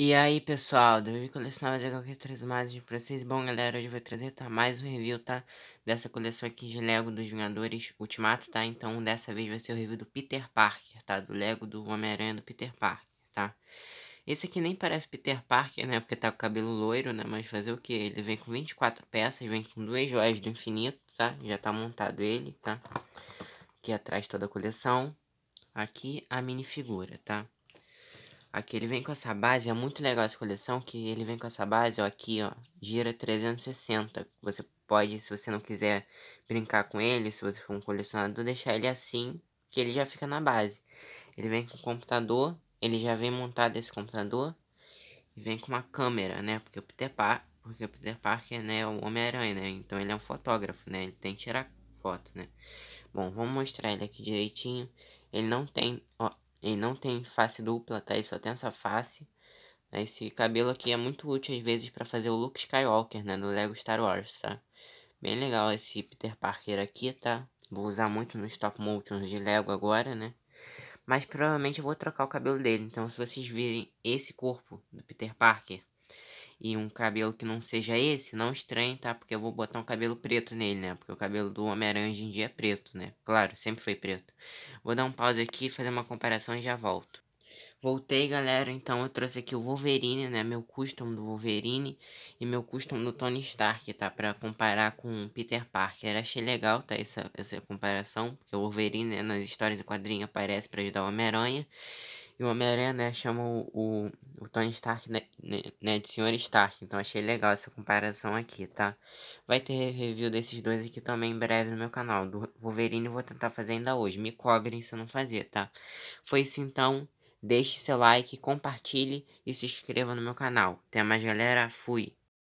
E aí pessoal, do Vivi Colecionava de HQ3 Magic pra vocês. Bom galera, hoje eu vou trazer tá, mais um review, tá? Dessa coleção aqui de Lego dos Vingadores Ultimato, tá? Então dessa vez vai ser o review do Peter Parker, tá? Do Lego do Homem-Aranha do Peter Parker, tá? Esse aqui nem parece Peter Parker, né? Porque tá com cabelo loiro, né? Mas fazer o quê? Ele vem com 24 peças, vem com duas joias do infinito, tá? Já tá montado ele, tá? Aqui atrás toda a coleção. Aqui a minifigura, tá? Aqui ele vem com essa base, é muito legal essa coleção, que ele vem com essa base, ó, aqui, ó, gira 360. Você pode, se você não quiser brincar com ele, se você for um colecionador, deixar ele assim, que ele já fica na base. Ele vem com o computador, ele já vem montado esse computador, e vem com uma câmera, né, porque o Peter, pa porque o Peter Parker, né, é o Homem-Aranha, né, então ele é um fotógrafo, né, ele tem que tirar foto, né. Bom, vamos mostrar ele aqui direitinho. Ele não tem, ó, ele não tem face dupla, tá? Ele só tem essa face. Né? Esse cabelo aqui é muito útil às vezes para fazer o Luke Skywalker, né? Do Lego Star Wars, tá? Bem legal esse Peter Parker aqui, tá? Vou usar muito nos stop motions de Lego agora, né? Mas provavelmente eu vou trocar o cabelo dele. Então se vocês virem esse corpo do Peter Parker e um cabelo que não seja esse, não estranhe, tá? Porque eu vou botar um cabelo preto nele, né? Porque o cabelo do Homem-Aranha hoje em dia é preto, né? Claro, sempre foi preto. Vou dar um pause aqui, fazer uma comparação e já volto. Voltei, galera. Então eu trouxe aqui o Wolverine, né? Meu custom do Wolverine e meu custom do Tony Stark, tá? Pra comparar com o Peter Parker. Achei legal, tá? Essa, essa comparação. Porque o Wolverine, né? Nas histórias do quadrinho aparece pra ajudar o Homem-Aranha. E o Homem-Aranha, né, chama o, o, Tony Stark, né, né, né, de Senhor Stark. Então achei legal essa comparação aqui, tá? Vai ter review desses dois aqui também em breve no meu canal. Do Wolverine vou tentar fazer ainda hoje. Me cobrem se eu não fazer, tá? Foi isso então. Deixe seu like, compartilhe e se inscreva no meu canal. Até mais, galera. Fui.